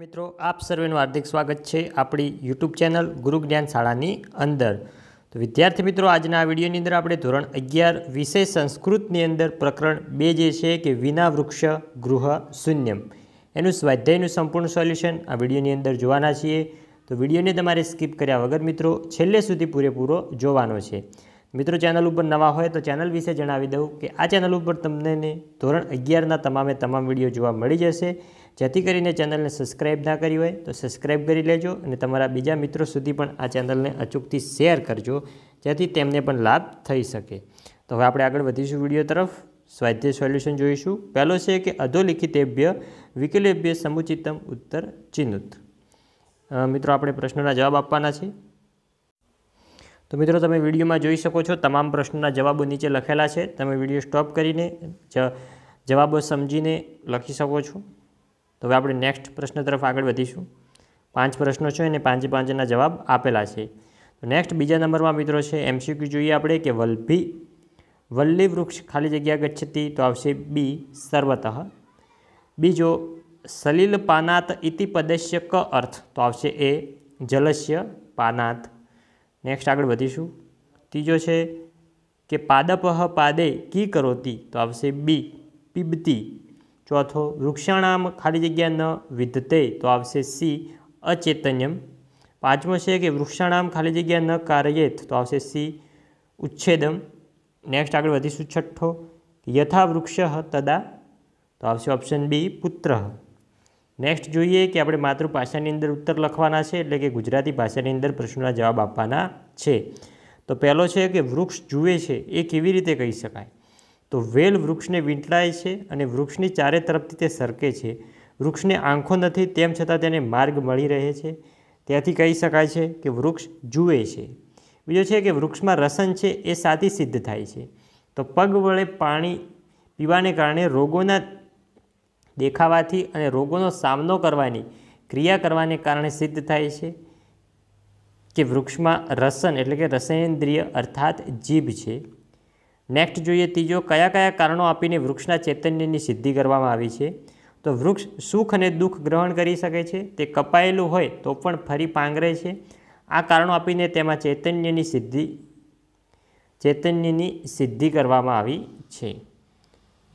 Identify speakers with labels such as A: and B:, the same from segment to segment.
A: વિદ્યાર્થી મિત્રો આપ સર્વેનું હાર્દિક સ્વાગત છે આપણી યુટ્યુબ ચેનલ ગુરુ જ્ઞાન શાળાની અંદર તો વિદ્યાર્થી મિત્રો આજના વિડીયોની અંદર આપણે ધોરણ અગિયાર વિષય સંસ્કૃતની અંદર પ્રકરણ બે જે છે કે વિના વૃક્ષ ગૃહ શૂન્યમ એનું સ્વાધ્યાયનું સંપૂર્ણ સોલ્યુશન આ વિડીયોની અંદર જોવાના છીએ તો વિડીયોને તમારે સ્કીપ કર્યા વગર મિત્રો છેલ્લે સુધી પૂરેપૂરો જોવાનો છે મિત્રો ચેનલ ઉપર નવા હોય તો ચેનલ વિશે જણાવી દઉં કે આ ચેનલ ઉપર તમને ધોરણ અગિયારના તમામે તમામ વિડીયો જોવા મળી જશે જેથી કરીને ચેનલને સબસ્ક્રાઈબ ના કરી હોય તો સબસ્ક્રાઈબ કરી લેજો અને તમારા બીજા મિત્રો સુધી પણ આ ચેનલને અચૂકથી શેર કરજો જેથી તેમને પણ લાભ થઈ શકે તો હવે આપણે આગળ વધીશું વિડીયો તરફ સ્વાધ્યાય સોલ્યુશન જોઈશું પહેલો છે કે અધોલિખિત અધોલિખિતેભ્ય વિકલેભ્ય સમુચિતમ ઉત્તર ચિહ્નિત મિત્રો આપણે પ્રશ્નોના જવાબ આપવાના છે તો મિત્રો તમે વિડીયોમાં જોઈ શકો છો તમામ પ્રશ્નોના જવાબો નીચે લખેલા છે તમે વિડીયો સ્ટોપ કરીને જવાબો સમજીને લખી શકો છો તો હવે આપણે નેક્સ્ટ પ્રશ્ન તરફ આગળ વધીશું પાંચ પ્રશ્નો છે અને પાંચે પાંચના જવાબ આપેલા છે તો નેક્સ્ટ બીજા નંબરમાં મિત્રો છે એમસીક્યુ જોઈએ આપણે કે વલ્ભી વલ્લી વૃક્ષ ખાલી જગ્યા ગચ્છતી તો આવશે બી સર્વતઃ બીજો સલીલ પાનાત ઇતિ પદસ્ય ક અર્થ તો આવશે એ જલસ્ય પાનાત નેક્સ્ટ આગળ વધીશું ત્રીજો છે કે પાદપહ પાદે કી કરોતી તો આવશે બી પીબતી ચોથો વૃક્ષાણામ ખાલી જગ્યા ન વિધતે તો આવશે સી અચેતન્યમ પાંચમો છે કે વૃક્ષાણામ ખાલી જગ્યા ન કાર્યેત તો આવશે સી ઉચ્છેદમ નેક્સ્ટ આગળ વધીશું છઠ્ઠો યથા વૃક્ષ તદા તો આવશે ઓપ્શન બી પુત્ર નેક્સ્ટ જોઈએ કે આપણે માતૃભાષાની અંદર ઉત્તર લખવાના છે એટલે કે ગુજરાતી ભાષાની અંદર પ્રશ્નોના જવાબ આપવાના છે તો પહેલો છે કે વૃક્ષ જુએ છે એ કેવી રીતે કહી શકાય તો વેલ વૃક્ષને વીંટળાય છે અને વૃક્ષની ચારે તરફથી તે સરકે છે વૃક્ષને આંખો નથી તેમ છતાં તેને માર્ગ મળી રહે છે ત્યાંથી કહી શકાય છે કે વૃક્ષ જુએ છે બીજો છે કે વૃક્ષમાં રસન છે એ સાથી સિદ્ધ થાય છે તો પગ વડે પાણી પીવાને કારણે રોગોના દેખાવાથી અને રોગોનો સામનો કરવાની ક્રિયા કરવાને કારણે સિદ્ધ થાય છે કે વૃક્ષમાં રસન એટલે કે રસનેન્દ્રિય અર્થાત જીભ છે નેક્સ્ટ જોઈએ ત્રીજો કયા કયા કારણો આપીને વૃક્ષના ચૈતન્યની સિદ્ધિ કરવામાં આવી છે તો વૃક્ષ સુખ અને દુઃખ ગ્રહણ કરી શકે છે તે કપાયેલું હોય તો પણ ફરી પાંગરે છે આ કારણો આપીને તેમાં ચૈતન્યની સિદ્ધિ ચૈતન્યની સિદ્ધિ કરવામાં આવી છે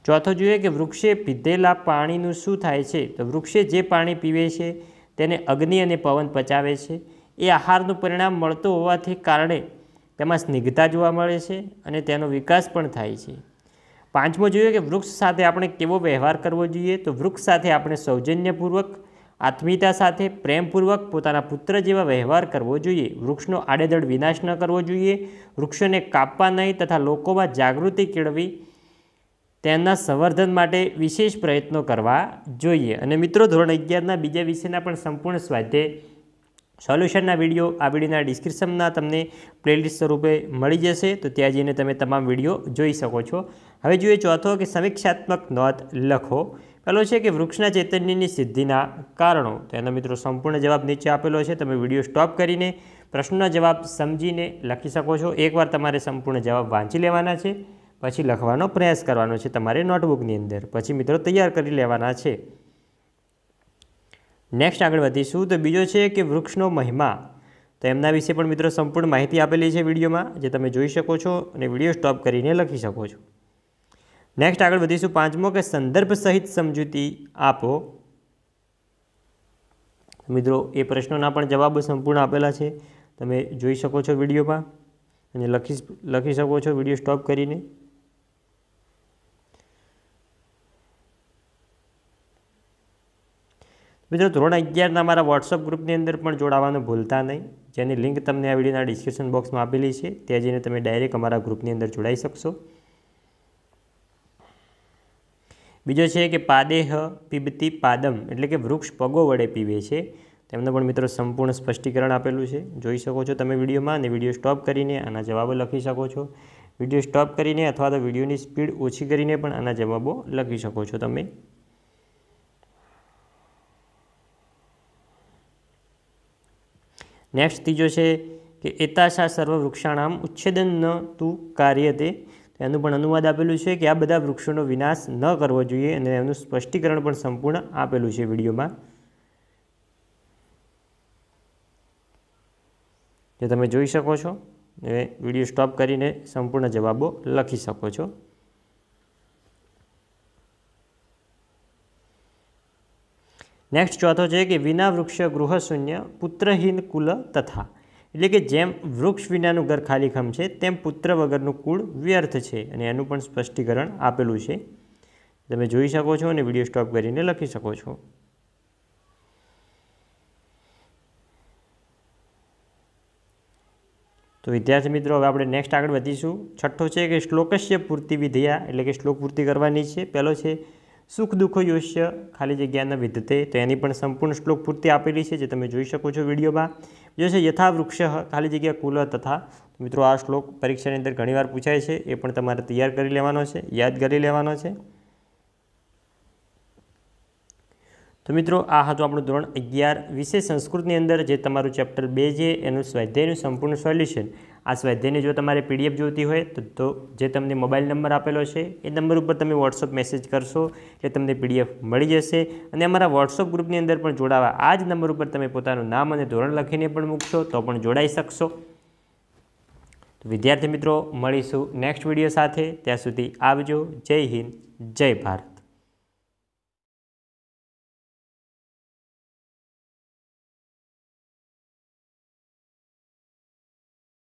A: ચોથો જોઈએ કે વૃક્ષે પીધેલા પાણીનું શું થાય છે તો વૃક્ષે જે પાણી પીવે છે તેને અગ્નિ અને પવન પચાવે છે એ આહારનું પરિણામ મળતું હોવાથી કારણે તેમાં સ્નિગ્ધતા જોવા મળે છે અને તેનો વિકાસ પણ થાય છે પાંચમો જોઈએ કે વૃક્ષ સાથે આપણે કેવો વ્યવહાર કરવો જોઈએ તો વૃક્ષ સાથે આપણે સૌજન્યપૂર્વક આત્મીયતા સાથે પ્રેમપૂર્વક પોતાના પુત્ર જેવા વ્યવહાર કરવો જોઈએ વૃક્ષનો આડેધડ વિનાશ ન કરવો જોઈએ વૃક્ષોને કાપવા નહીં તથા લોકોમાં જાગૃતિ કેળવી તેમના સંવર્ધન માટે વિશેષ પ્રયત્નો કરવા જોઈએ અને મિત્રો ધોરણ અગિયારના બીજા વિષયના પણ સંપૂર્ણ સ્વાધ્યાય સોલ્યુશનના વિડીયો આ વિડીયોના ડિસ્ક્રિપ્શનમાં તમને પ્લેલિસ્ટ સ્વરૂપે મળી જશે તો ત્યાં જઈને તમે તમામ વિડીયો જોઈ શકો છો હવે જોઈએ ચોથો કે સમીક્ષાત્મક નોંધ લખો પહેલો છે કે વૃક્ષના ચૈતન્યની સિદ્ધિના કારણો તો મિત્રો સંપૂર્ણ જવાબ નીચે આપેલો છે તમે વિડીયો સ્ટોપ કરીને પ્રશ્નનો જવાબ સમજીને લખી શકો છો એકવાર તમારે સંપૂર્ણ જવાબ વાંચી લેવાના છે પછી લખવાનો પ્રયાસ કરવાનો છે તમારે નોટબુકની અંદર પછી મિત્રો તૈયાર કરી લેવાના છે નેક્સ્ટ આગળ વધીશું તો બીજો છે કે વૃક્ષનો મહિમા તો એમના વિશે પણ મિત્રો સંપૂર્ણ માહિતી આપેલી છે વિડીયોમાં જે તમે જોઈ શકો છો અને વિડીયો સ્ટોપ કરીને લખી શકો છો નેક્સ્ટ આગળ વધીશું પાંચમો કે સંદર્ભ સહિત સમજૂતી આપો મિત્રો એ પ્રશ્નોના પણ જવાબો સંપૂર્ણ આપેલા છે તમે જોઈ શકો છો વિડીયોમાં અને લખી લખી શકો છો વિડીયો સ્ટોપ કરીને મિત્રો ધોરણ અગિયારના મારા વોટ્સઅપ ગ્રુપની અંદર પણ જોડાવાનું ભૂલતા નહીં જેની લિંક તમને આ વિડીયોના ડિસ્ક્રિપ્શન બોક્સમાં આપેલી છે ત્યાં જઈને તમે ડાયરેક્ટ અમારા ગ્રુપની અંદર જોડાઈ શકશો બીજો છે કે પાદેહ પીબતી પાદમ એટલે કે વૃક્ષ પગો વડે પીવે છે તેમને પણ મિત્રો સંપૂર્ણ સ્પષ્ટીકરણ આપેલું છે જોઈ શકો છો તમે વિડીયોમાં અને વિડીયો સ્ટોપ કરીને આના જવાબો લખી શકો છો વિડીયો સ્ટોપ કરીને અથવા તો વિડીયોની સ્પીડ ઓછી કરીને પણ આના જવાબો લખી શકો છો તમે નેક્સ્ટ ત્રીજો છે કે એતાશા સર્વ વૃક્ષાણામ ઉચ્છેદન ન તું કાર્ય તે એનું પણ અનુવાદ આપેલું છે કે આ બધા વૃક્ષોનો વિનાશ ન કરવો જોઈએ અને એનું સ્પષ્ટીકરણ પણ સંપૂર્ણ આપેલું છે વિડીયોમાં જે તમે જોઈ શકો છો એ વિડીયો સ્ટોપ કરીને સંપૂર્ણ જવાબો લખી શકો છો નેક્સ્ટ ચોથો છે કે વિના વૃક્ષ ગૃહશૂન્ય પુત્રહીન કુલ તથા એટલે કે જેમ વૃક્ષ વિનાનું ઘર ખાલીખમ છે તેમ પુત્ર વગરનું કુળ વ્યર્થ છે અને એનું પણ સ્પષ્ટીકરણ આપેલું છે તમે જોઈ શકો છો અને વિડીયો સ્ટોપ કરીને લખી શકો છો તો વિદ્યાર્થી મિત્રો હવે આપણે નેક્સ્ટ આગળ વધીશું છઠ્ઠો છે કે શ્લોકસ્ય પૂર્તિ વિધેયા એટલે કે શ્લોક પૂર્તિ કરવાની છે પહેલો છે સુખ દુઃખ યોષ્ય ખાલી જગ્યાના વિધતે તો એની પણ સંપૂર્ણ શ્લોક પૂર્તિ આપેલી છે જે તમે જોઈ શકો છો વિડીયોમાં જો છે યથા વૃક્ષ ખાલી જગ્યા કુલ તથા મિત્રો આ શ્લોક પરીક્ષાની અંદર ઘણીવાર પૂછાય છે એ પણ તમારે તૈયાર કરી લેવાનો છે યાદ કરી લેવાનો છે તો મિત્રો આ હતું આપણું ધોરણ અગિયાર વિશે સંસ્કૃતની અંદર જે તમારું ચેપ્ટર બે છે એનું સ્વાધ્યાયનું સંપૂર્ણ સોલ્યુશન આ સ્વાધ્યાયની જો તમારે પીડીએફ જોઈતી હોય તો તો જે તમને મોબાઈલ નંબર આપેલો છે એ નંબર ઉપર તમે વોટ્સઅપ મેસેજ કરશો એટલે તમને પીડીએફ મળી જશે અને અમારા વોટ્સઅપ ગ્રુપની અંદર પણ જોડાવા આ જ નંબર ઉપર તમે પોતાનું નામ અને ધોરણ લખીને પણ મૂકશો તો પણ જોડાઈ શકશો વિદ્યાર્થી મિત્રો મળીશું નેક્સ્ટ વિડીયો સાથે ત્યાં સુધી આવજો જય હિન્દ જય ભારત